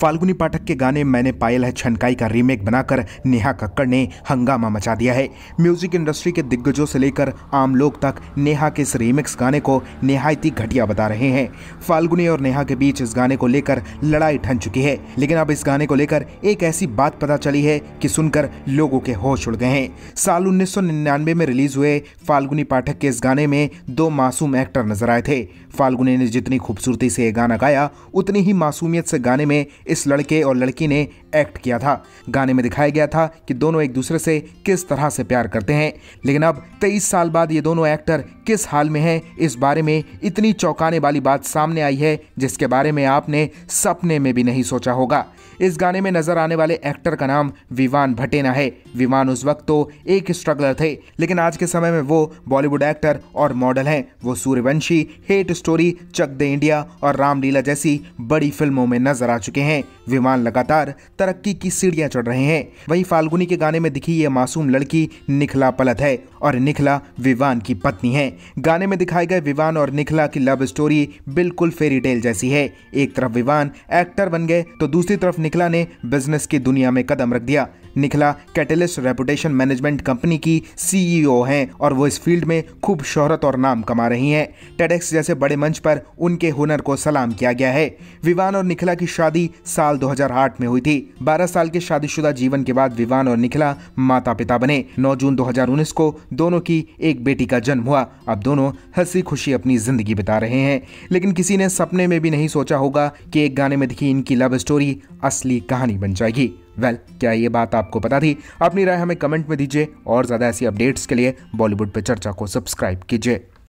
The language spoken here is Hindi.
फाल्गुनी पाठक के गाने मैंने पायल है छनकाई का रीमेक बनाकर नेहा कक्कड़ ने हंगामा मचा दिया है म्यूजिक इंडस्ट्री के दिग्गजों से लेकर आम लोग तक नेहा के इस रीमिक्स गाने को नहायती घटिया बता रहे हैं फाल्गुनी और नेहा के बीच इस गाने को लेकर लड़ाई ठन चुकी है लेकिन अब इस गाने को लेकर एक ऐसी बात पता चली है कि सुनकर लोगों के होश उड़ गए हैं साल उन्नीस में रिलीज हुए फाल्गुनी पाठक के इस गाने में दो मासूम एक्टर नजर आए थे फाल्गुनी ने जितनी खूबसूरती से ये गाना गाया उतनी ही मासूमियत से गाने में इस लड़के और लड़की ने एक्ट किया था गाने में दिखाया गया था कि दोनों एक दूसरे से किस तरह से प्यार करते हैं लेकिन अब तेईस साल बाद ये दोनों एक्टर किस हाल में हैं इस बारे में इतनी चौंकाने वाली बात सामने आई है जिसके बारे में आपने सपने में भी नहीं सोचा होगा इस गाने में नजर आने वाले एक्टर का नाम विवान भटेना है विवान उस वक्त तो एक स्ट्रगलर थे लेकिन आज के समय में वो बॉलीवुड एक्टर और मॉडल हैं वो Sooryavanshi hate story Chak De India और रामलीला जैसी बड़ी फिल्मों में नजर आ चुके हैं हैं विमान लगातार तरक्की की सीढ़ियां चढ़ रहे हैं वहीं फाल्गुनी के गाने में दिखी ये मासूम लड़की निखला पलत है और निखला विवान की पत्नी है गाने में दिखाए गए विवान और निखला की लव स्टोरी बिल्कुल फेरी टेल जैसी है एक तरफ विवान एक्टर बन गए तो दूसरी तरफ निखला ने बिजनेस की दुनिया में कदम रख दिया Nikhila catalyst reputation management company की सीईओ e हैं और वो इस फील्ड में खूब शोहरत और नाम कमा रही हैं टेडेक्स जैसे बड़े मंच पर उनके हुनर को सलाम किया गया है विवान और निखला की शादी साल 2008 में हुई थी 12 साल के शादीशुदा जीवन के बाद विवान और निखिला माता पिता बने 9 जून 2019 को दोनों की एक बेटी का जन्म हुआ अब दोनों हंसी खुशी अपनी जिंदगी बिता रहे हैं लेकिन किसी ने सपने में भी नहीं सोचा होगा कि एक गाने में दिखी इनकी लव स्टोरी असली कहानी बन जाएगी वेल well, क्या ये बात आपको पता थी अपनी राय हमें कमेंट में दीजिए और ज़्यादा ऐसी अपडेट्स के लिए बॉलीवुड पे चर्चा को सब्सक्राइब कीजिए